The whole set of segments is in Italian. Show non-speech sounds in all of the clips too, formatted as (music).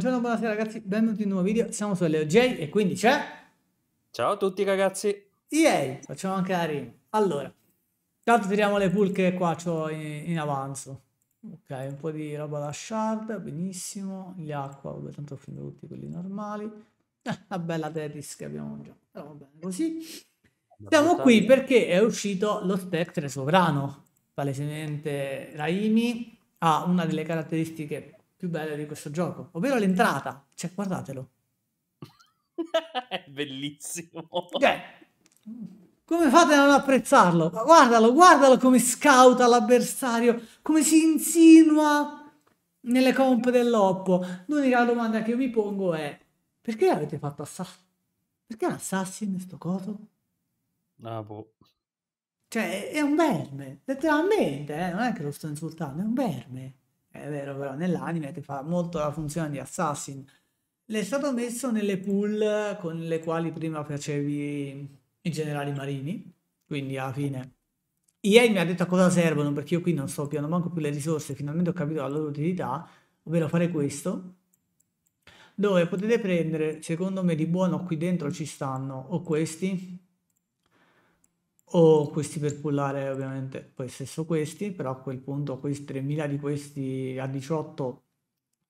Buongiorno, buonasera ragazzi, benvenuti in un nuovo video. Siamo sulle OJ e quindi c'è... Ciao a tutti ragazzi! Yay! Facciamo anche la rima. Allora, intanto tiriamo le pool che qua ho in, in, avanzo. Ok, un po' di roba da shard, benissimo. Gli acqua, vabbè, tanto prendo tutti quelli normali. Eh, la bella Tetris che abbiamo già. Però va bene così. Siamo qui perché è uscito lo Spectre Sovrano. Palesemente Raimi ha una delle caratteristiche più belle di questo gioco, ovvero l'entrata. Cioè, guardatelo. (laughs) È bellissimo. Cioè, come fate a non apprezzarlo? Ma guardalo, guardalo come scouta l'avversario, come si insinua nelle comp dell'Oppo. L'unica domanda che io mi pongo è perché avete fatto Assassin? Perché un Assassin sto coso? Ah, boh. Cioè, è un verme, letteralmente, eh? non è che lo sto insultando, è un verme è vero però nell'anime che fa molto la funzione di assassin l'è stato messo nelle pool con le quali prima facevi i generali marini quindi alla fine Ieri mi ha detto a cosa servono perché io qui non sto piano manco più le risorse finalmente ho capito la loro utilità ovvero fare questo dove potete prendere secondo me di buono qui dentro ci stanno o questi o questi per pullare ovviamente poi stesso questi, però a quel punto questi 3000 di questi a 18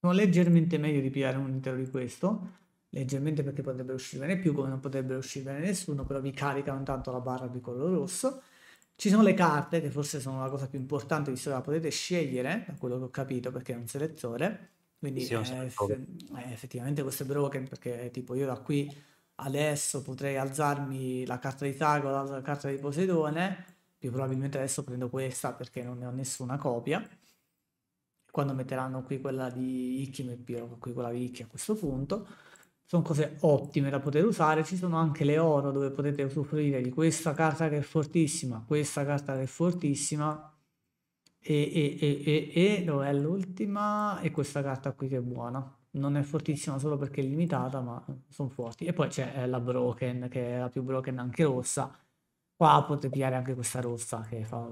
sono leggermente meglio di pigliare un intero di questo, leggermente perché potrebbero uscirne più come non potrebbero uscirne nessuno, però vi caricano intanto la barra di colore rosso. Ci sono le carte che forse sono la cosa più importante visto che la potete scegliere, da quello che ho capito perché è un selettore, quindi sì, eh, eff- eh, effettivamente questo è broken perché tipo io da qui adesso potrei alzarmi la carta di Tagora, la carta di Poseidone, più probabilmente adesso prendo questa perché non ne ho nessuna copia. Quando metteranno qui quella di Ikki, metterò qui quella di Ikki a questo punto. Sono cose ottime da poter usare, ci sono anche le oro dove potete usufruire di questa carta che è fortissima, questa carta che è fortissima, e, e, e, e, e dov'è l'ultima? E questa carta qui che è buona non è fortissima solo perché è limitata, ma sono forti. E poi c'è eh, la Broken, che è la più Broken anche rossa. Qua potete pigliare anche questa rossa che fa...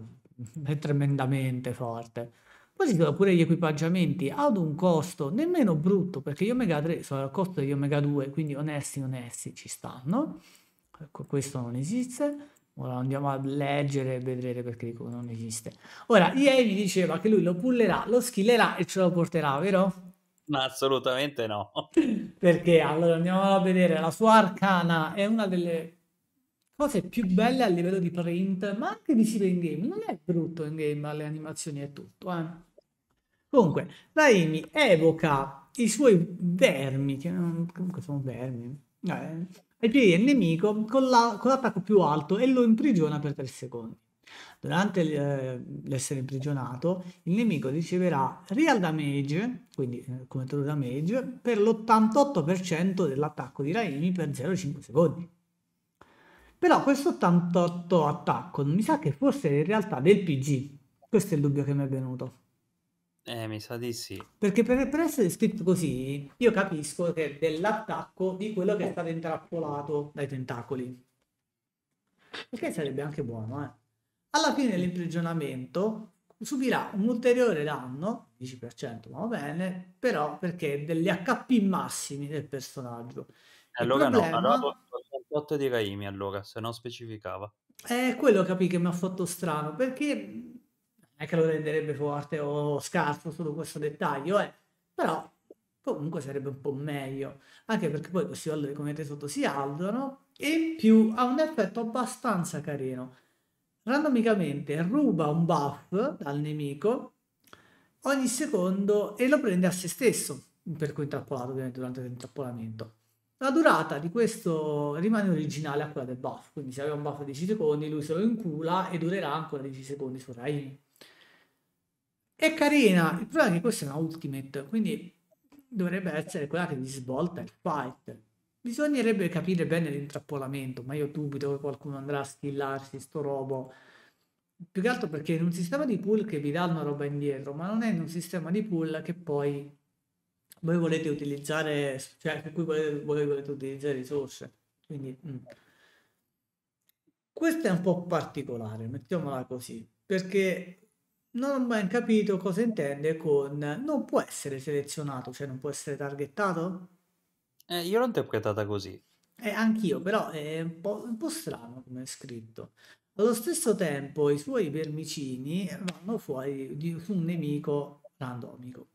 è tremendamente forte. Poi si trova pure gli equipaggiamenti ad un costo nemmeno brutto, perché gli Omega 3 sono al costo degli Omega 2, quindi onesti, onesti ci stanno. Ecco, questo non esiste. Ora andiamo a leggere e vedere perché dico non esiste. Ora, ieri diceva che lui lo pullerà, lo skillerà e ce lo porterà, vero? No, assolutamente no. (laughs) Perché allora andiamo a vedere, la sua arcana è una delle cose più belle a livello di print, ma anche visiva in game. Non è brutto in game, le animazioni e tutto. Eh. Comunque, Raimi evoca i suoi vermi, che comunque sono vermi, eh, ai piedi del nemico con, la, con l'attacco più alto e lo imprigiona per 3 secondi. Durante eh, l'essere imprigionato, il nemico riceverà real damage, quindi eh, come total damage, per l'88% dell'attacco di Raimi per 0,5 secondi. Però questo 88 attacco mi sa che forse è in realtà del PG. Questo è il dubbio che mi è venuto. Eh, mi sa di sì. Perché per, per essere scritto così, io capisco che è dell'attacco di quello che è stato intrappolato dai tentacoli. Perché sarebbe anche buono, eh alla fine dell'imprigionamento subirà un ulteriore danno, 10% ma va bene, però perché degli HP massimi del personaggio. Eh, allora problema... no, allora 88 di Raimi allora, se non specificava. È eh, quello capì che mi ha fatto strano, perché non è che lo renderebbe forte o scarso solo questo dettaglio, eh. però comunque sarebbe un po' meglio, anche perché poi questi valori come avete sotto si alzano e in più ha un effetto abbastanza carino randomicamente ruba un buff dal nemico ogni secondo e lo prende a se stesso, per cui intrappolato ovviamente durante l'intrappolamento. La durata di questo rimane originale a quella del buff, quindi se aveva un buff di 10 secondi lui se lo incula e durerà ancora 10 secondi su Raimi. È carina, il problema è che questa è una ultimate, quindi dovrebbe essere quella che gli svolta il fight. Bisognerebbe capire bene l'intrappolamento, ma io dubito che qualcuno andrà a schillarsi sto robo. Più che altro perché è in un sistema di pool che vi dà una roba indietro, ma non è in un sistema di pool che poi voi volete utilizzare, cioè per cui volete, voi volete utilizzare risorse. Quindi mh. Mm. questo è un po' particolare, mettiamola così, perché non ho mai capito cosa intende con non può essere selezionato, cioè non può essere targettato eh, io l'ho interpretata così. Eh, anch'io, però è un po', un po' strano come è scritto. Allo stesso tempo, i suoi vermicini vanno fuori di un nemico randomico.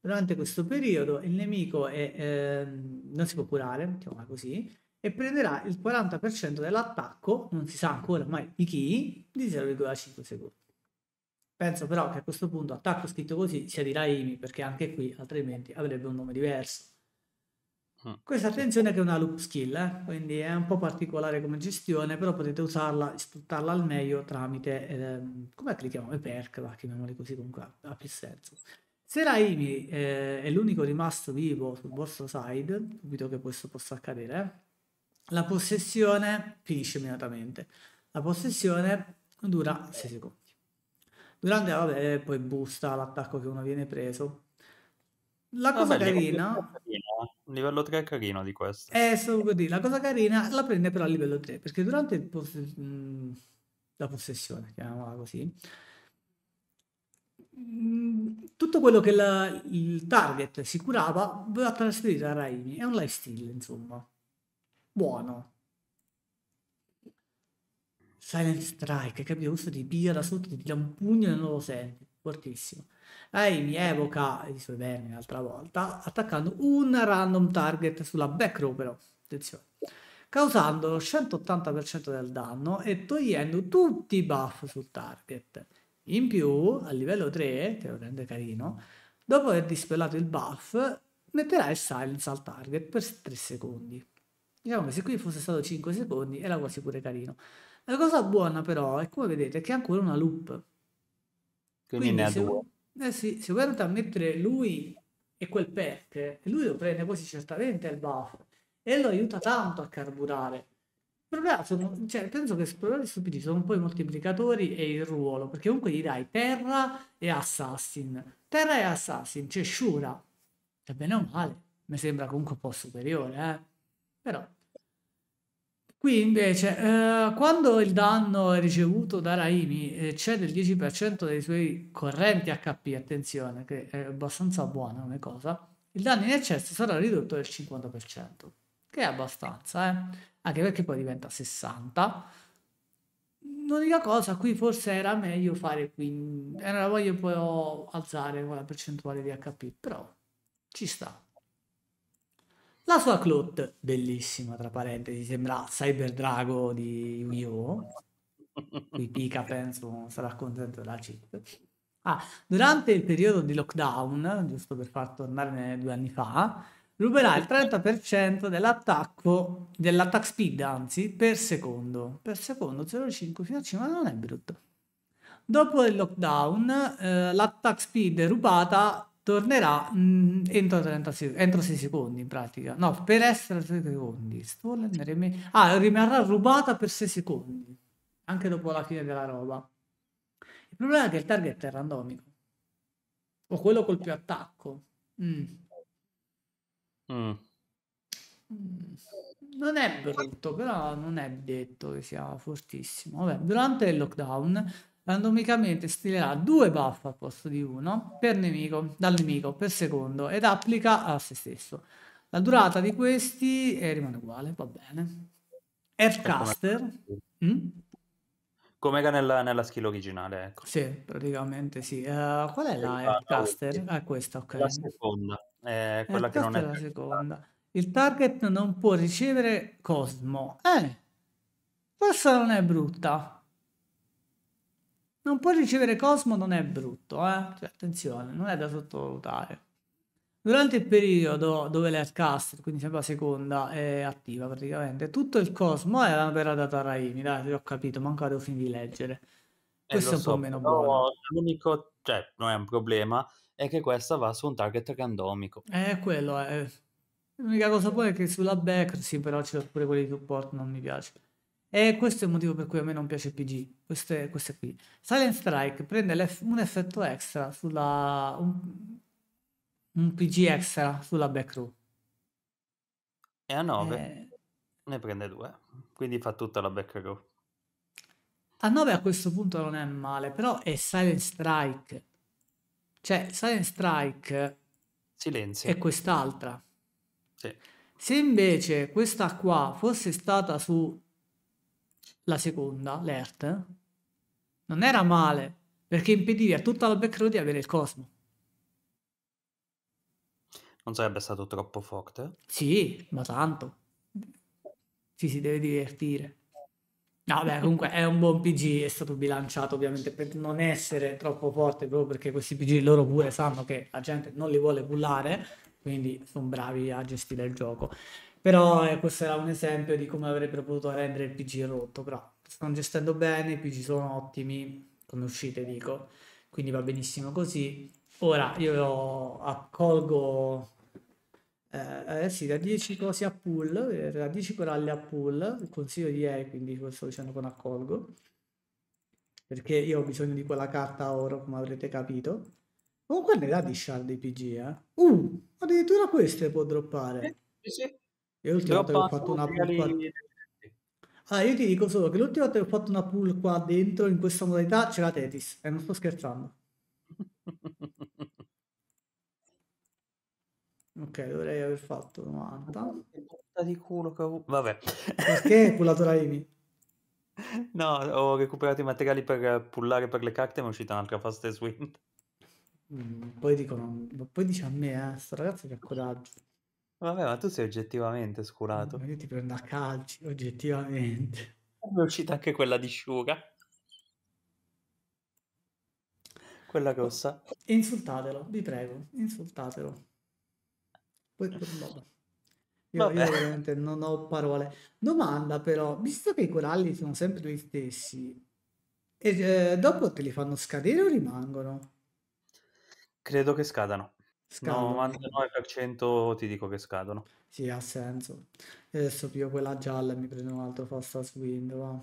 Durante questo periodo il nemico è, eh, non si può curare, mettiamola così, e prenderà il 40% dell'attacco, non si sa ancora mai di chi, di 0,5 secondi. Penso però che a questo punto attacco scritto così sia di Raimi, perché anche qui altrimenti avrebbe un nome diverso. Mm. Questa attenzione che è una loop skill, eh? quindi è un po' particolare come gestione, però potete usarla, sfruttarla al meglio tramite, eh, come li chiamano, perk, va, chiamiamoli così comunque ha più senso. Se Raimi eh, è l'unico rimasto vivo sul vostro side, dubito che questo possa accadere, la possessione finisce immediatamente. La possessione dura 6 secondi. Durante, vabbè, eh, poi busta l'attacco che uno viene preso. La ah, cosa vabbè, carina un livello 3 è carino di questo. Eh, stavo per dire, la cosa carina la prende però a livello 3, perché durante poss- mm, la possessione, chiamiamola così, mm, tutto quello che la, il target si curava va trasferito a Raimi, è un lifestyle, insomma. Buono. Silent Strike, capito? Questo ti piglia da sotto, ti dà un pugno e non lo senti, fortissimo. Lei mi evoca i suoi vermi l'altra volta attaccando un random target sulla back row però, attenzione, causando lo 180% del danno e togliendo tutti i buff sul target. In più, a livello 3, che lo rende carino, dopo aver dispellato il buff, metterai silence al target per 3 secondi. Diciamo che se qui fosse stato 5 secondi era quasi pure carino. La cosa buona però è come vedete che è ancora una loop. Quindi, Quindi ne ha due. Eh sì, si guarda a mettere lui e quel perché, lui lo prende così certamente il buff e lo aiuta tanto a carburare. Il problema sono, cioè, penso che esploratori stupidi sono poi moltiplicatori e il ruolo, perché comunque gli dai terra e assassin. Terra e assassin, c'è cioè Shura, che bene o male, mi sembra comunque un po' superiore, eh? però Qui invece, eh, quando il danno è ricevuto da Raimi eccede il 10% dei suoi correnti HP, attenzione, che è abbastanza buona come cosa, il danno in eccesso sarà ridotto del 50%, che è abbastanza, eh? anche perché poi diventa 60. L'unica cosa, qui forse era meglio fare qui, era meglio poi alzare quella percentuale di HP, però ci sta. La sua clot, bellissima tra parentesi, sembra Cyber Drago di yu gi (laughs) Qui Pika penso sarà contento della chip. Ah, durante il periodo di lockdown, giusto per far tornare due anni fa, ruberà il 30% dell'attacco, dell'attack speed anzi, per secondo. Per secondo 0,5 fino a 5, ma non è brutto. Dopo il lockdown, eh, l'attack speed rubata tornerà mh, mm, entro, 30 entro 6 secondi in pratica no per essere 3 secondi stolen rem- ah, rimarrà rubata per 6 secondi anche dopo la fine della roba il problema è che il target è randomico o quello col più attacco Mm. Mm. mm. non è brutto però non è detto che sia fortissimo Vabbè, durante il lockdown randomicamente stilerà due buff al posto di uno per nemico, dal nemico per secondo ed applica a se stesso. La durata di questi eh, rimane uguale, va bene. Aircaster. Ecco, come... Mm? Come era nella, nella, skill originale, ecco. Sì, praticamente sì. Uh, qual è la Aircaster? Ah, questa, ok. La seconda, eh, quella che non è... la seconda. Il target non può ricevere Cosmo. Eh, questa non è brutta. Non può ricevere Cosmo non è brutto, eh? Cioè, attenzione, non è da sottovalutare. Durante il periodo dove l'Aircaster, quindi sempre la seconda, è attiva praticamente, tutto il Cosmo è per la data Raimi, dai, ho capito, manca devo finire di leggere. Eh, Questo eh, è un so, po' meno buono. L'unico, cioè, non è un problema, è che questa va su un target randomico. È eh, quello è. L'unica cosa poi è che sulla back, sì, però c'è pure quelli di support, non mi piace. E questo è il motivo per cui a me non piace PG, queste, queste qui. Silent Strike prende un effetto extra sulla... Un, un, PG extra sulla back row. E a 9 e... Eh. ne prende 2, quindi fa tutta la back row. A 9 a questo punto non è male, però è Silent Strike. Cioè, Silent Strike... Silenzio. E quest'altra. Sì. Se invece questa qua fosse stata su la seconda, l'ERT, non era male perché impediva a tutta la backroom di avere il Cosmo. Non sarebbe stato troppo forte? Sì, ma tanto. Ci si deve divertire. No, beh, comunque è un buon PG, è stato bilanciato ovviamente per non essere troppo forte, proprio perché questi PG loro pure sanno che la gente non li vuole pullare, quindi sono bravi a gestire il gioco. Però eh, questo era un esempio di come avrebbero potuto rendere il PG rotto, però stanno gestendo bene, i PG sono ottimi, come uscite dico, quindi va benissimo così. Ora io accolgo eh, eh, sì, da 10 cose a pull, da eh, 10 coralle a pull, il consiglio di ieri, quindi lo sto dicendo con accolgo, perché io ho bisogno di quella carta oro, come avrete capito. Comunque ne dà di shard di PG, eh. Uh, addirittura queste può droppare. Eh, sì. E l'ultima volta che ho fatto una pool qua... Ah, io ti dico solo che l'ultima volta che ho fatto una pool qua dentro, in questa modalità, c'era Tetis. E non sto scherzando. ok, dovrei aver fatto 90. Di culo che ho... Vabbè. Perché hai pullato la Amy? No, ho recuperato i materiali per pullare per le carte, e mi è uscita un'altra fast swing. Mm, poi dicono, poi dice a me, eh, sto ragazzo che ha coraggio. Vabbè, ma tu sei oggettivamente sculato. Ma io ti prendo a calci, oggettivamente. È uscita anche quella di Sciuga. Quella grossa. Insultatelo, vi prego, insultatelo. Poi per Io, io, veramente non ho parole. Domanda però, visto che i coralli sono sempre gli stessi, e, eh, dopo te li fanno scadere o rimangono? Credo che scadano. Scadono. 99% ti dico che scadono. Sì, ha senso. E adesso piglio quella gialla e mi prendo un altro fast wind, va.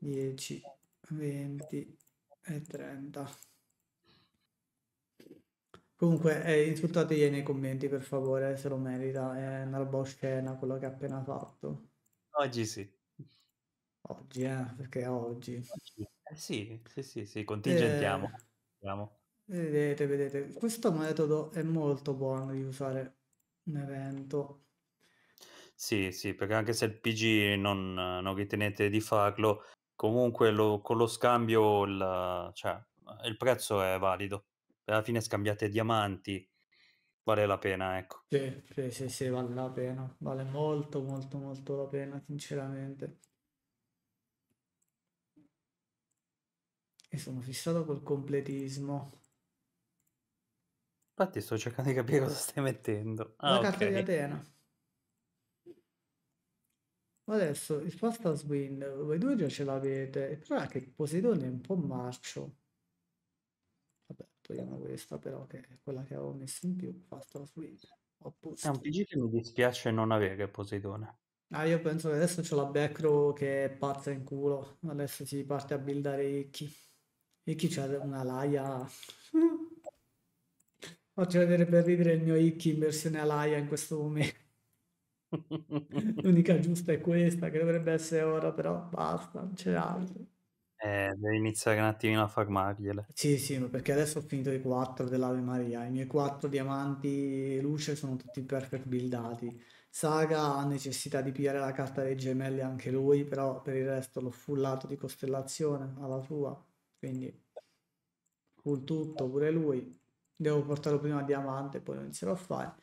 10, 20 e 30. Comunque, eh, insultategli nei commenti, per favore, se lo merita. È una roba oscena quello che ha appena fatto. Oggi sì. Oggi, eh, perché oggi. oggi. Eh sì, sì, sì, sì, eh, contingentiamo. Eh... Vedete, vedete, questo metodo è molto buono di usare un evento. Sì, sì, perché anche se il PG non, non ritenete di farlo, comunque lo- con lo scambio il, cioè, il prezzo è valido. Alla fine scambiate diamanti, vale la pena, ecco. Sì, sì, sì, vale la pena, vale molto, molto, molto la pena, sinceramente. E sono fissato col completismo. Infatti sto cercando di capire cosa stai mettendo. Ah, la carta okay. di Atena. Adesso, risposta a Swind, voi due già ce l'avete. però problema è che Poseidone è un po' marcio. Vabbè, togliamo questa però, che è quella che avevo messo in più. Fasta Swind. È un PG che mi dispiace non avere Poseidone. Ah, io penso che adesso c'è la backrow che è pazza in culo. Adesso si parte a buildare Ikki. Ikki c'è una laia... Faccio vedere per ridere il mio Ikki in versione Alaia in questo momento. (laughs) L'unica giusta è questa, che dovrebbe essere ora, però basta, non c'è altro. Eh, devi iniziare un attimino a farmargliele. Sì, sì, perché adesso ho finito i 4 dell'Ave Maria. I miei 4 diamanti luce sono tutti perfect buildati. Saga ha necessità di pigliare la carta dei gemelli anche lui, però per il resto l'ho fullato di costellazione alla sua. Quindi full tutto, pure lui devo portarlo prima a diamante, poi lo inizierò a fare.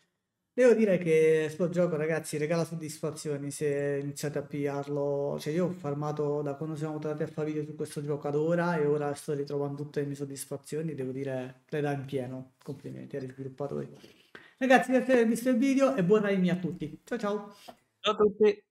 Devo dire che questo gioco, ragazzi, regala soddisfazioni se iniziate a pigliarlo. Cioè, io ho farmato da quando siamo tornati a fare video su questo gioco ad ora e ora sto ritrovando tutte le mie soddisfazioni. Devo dire, le dà in pieno. Complimenti agli sviluppatori. Ragazzi, grazie per aver visto il video e buon anime a tutti. Ciao ciao! Ciao a tutti!